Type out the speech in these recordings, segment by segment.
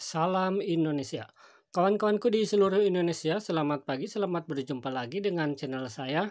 Salam Indonesia. Kawan-kawanku di seluruh Indonesia, selamat pagi, selamat berjumpa lagi dengan channel saya,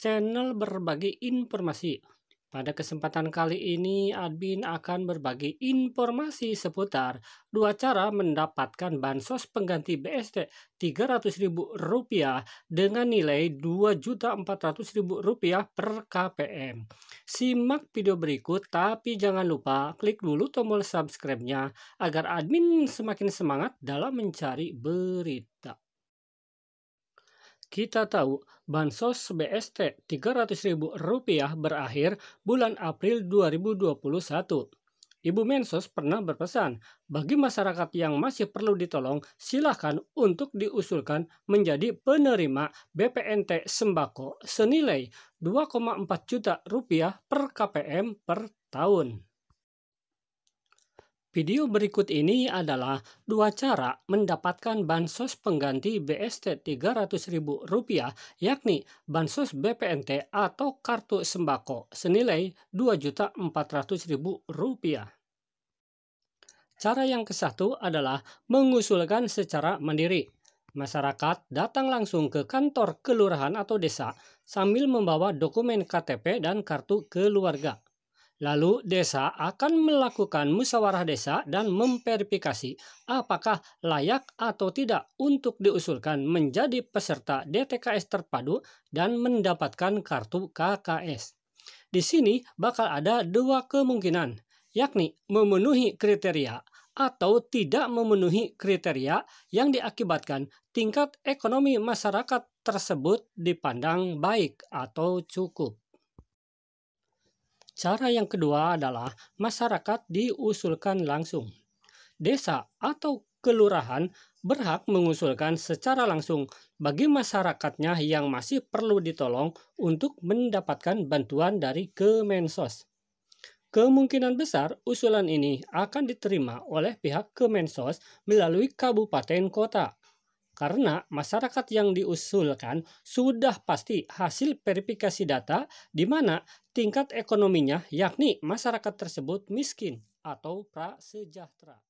channel berbagi informasi pada kesempatan kali ini, admin akan berbagi informasi seputar dua cara mendapatkan bansos pengganti BST Rp300.000 dengan nilai Rp2.400.000 per KPM. Simak video berikut, tapi jangan lupa klik dulu tombol subscribe-nya agar admin semakin semangat dalam mencari berita. Kita tahu bansos BST Rp300.000 berakhir bulan April 2021. Ibu Mensos pernah berpesan, bagi masyarakat yang masih perlu ditolong, silakan untuk diusulkan menjadi penerima BPNT sembako senilai 2,4 juta rupiah per KPM per tahun. Video berikut ini adalah dua cara mendapatkan bansos pengganti BST Rp300.000 yakni bansos BPNT atau kartu sembako senilai Rp2.400.000. Cara yang ke satu adalah mengusulkan secara mandiri. Masyarakat datang langsung ke kantor kelurahan atau desa sambil membawa dokumen KTP dan kartu keluarga. Lalu desa akan melakukan musyawarah desa dan memverifikasi apakah layak atau tidak untuk diusulkan menjadi peserta DTKS terpadu dan mendapatkan kartu KKS. Di sini bakal ada dua kemungkinan, yakni memenuhi kriteria atau tidak memenuhi kriteria yang diakibatkan tingkat ekonomi masyarakat tersebut dipandang baik atau cukup. Cara yang kedua adalah masyarakat diusulkan langsung. Desa atau kelurahan berhak mengusulkan secara langsung bagi masyarakatnya yang masih perlu ditolong untuk mendapatkan bantuan dari Kemensos. Kemungkinan besar usulan ini akan diterima oleh pihak Kemensos melalui kabupaten kota karena masyarakat yang diusulkan sudah pasti hasil verifikasi data di mana tingkat ekonominya yakni masyarakat tersebut miskin atau prasejahtera.